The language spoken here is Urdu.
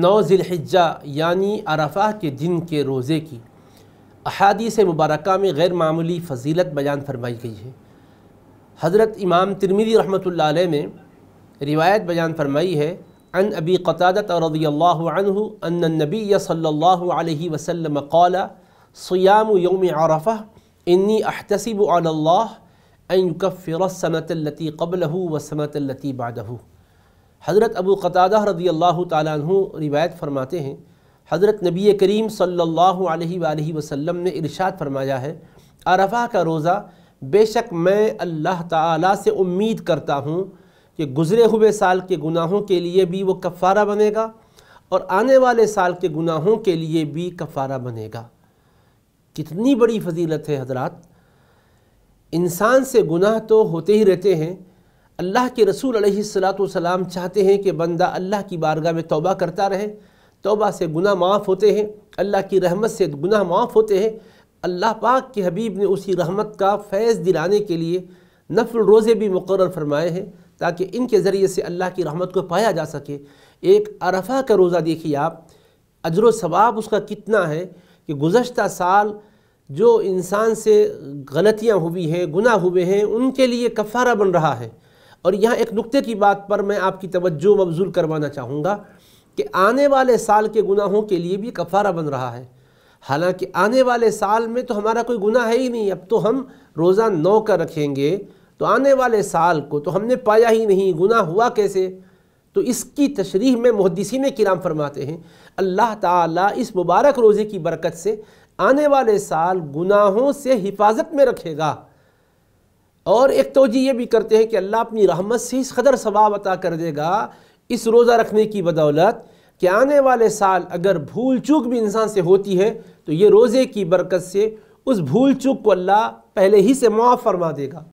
نو ذی یعنی عرفہ کے دن کے روزے کی احادیث مبارکہ میں غیر معمولی فضیلت بیان فرمائی گئی ہے حضرت امام ترمیدی رحمۃ اللہ علیہ نے روایت بیان فرمائی ہے ان ابی قطادت رضی اللہ عنہ ان النبی صلی اللہ علیہ وسلم قال صیام یوم عرفہ انی احتسب علی اللہ ان یکفر اللّی قبل ہُو وصنت اللّی بعدہ حضرت ابو قطادہ رضی اللہ تعالیٰ عنہ روایت فرماتے ہیں حضرت نبی کریم صلی اللہ علیہ وآلہ وسلم نے ارشاد فرمایا ہے عرفہ کا روزہ بے شک میں اللہ تعالیٰ سے امید کرتا ہوں کہ گزرے ہوئے سال کے گناہوں کے لیے بھی وہ کفارہ بنے گا اور آنے والے سال کے گناہوں کے لیے بھی کفارہ بنے گا کتنی بڑی فضیلت ہے حضرات انسان سے گناہ تو ہوتے ہی رہتے ہیں اللہ کے رسول علیہ الصلاۃ چاہتے ہیں کہ بندہ اللہ کی بارگاہ میں توبہ کرتا رہے توبہ سے گناہ معاف ہوتے ہیں اللہ کی رحمت سے گناہ معاف ہوتے ہیں اللہ پاک کے حبیب نے اسی رحمت کا فیض دلانے کے لیے روزے بھی مقرر فرمائے ہیں تاکہ ان کے ذریعے سے اللہ کی رحمت کو پایا جا سکے ایک عرفہ کا روزہ دیکھیے آپ اجر و ثواب اس کا کتنا ہے کہ گزشتہ سال جو انسان سے غلطیاں ہوئی ہیں گناہ ہوئے ہیں ان کے لیے کفارہ بن رہا ہے اور یہاں ایک نقطے کی بات پر میں آپ کی توجہ مبزول کروانا چاہوں گا کہ آنے والے سال کے گناہوں کے لیے بھی کفارہ بن رہا ہے حالانکہ آنے والے سال میں تو ہمارا کوئی گناہ ہے ہی نہیں اب تو ہم روزہ نو کا رکھیں گے تو آنے والے سال کو تو ہم نے پایا ہی نہیں گناہ ہوا کیسے تو اس کی تشریح میں محدثین کرام فرماتے ہیں اللہ تعالیٰ اس مبارک روزے کی برکت سے آنے والے سال گناہوں سے حفاظت میں رکھے گا اور ایک توجی یہ بھی کرتے ہیں کہ اللہ اپنی رحمت سے اس قدر ثواب عطا کر دے گا اس روزہ رکھنے کی بدولت کہ آنے والے سال اگر بھول چوک بھی انسان سے ہوتی ہے تو یہ روزے کی برکت سے اس بھول چوک کو اللہ پہلے ہی سے معاف فرما دے گا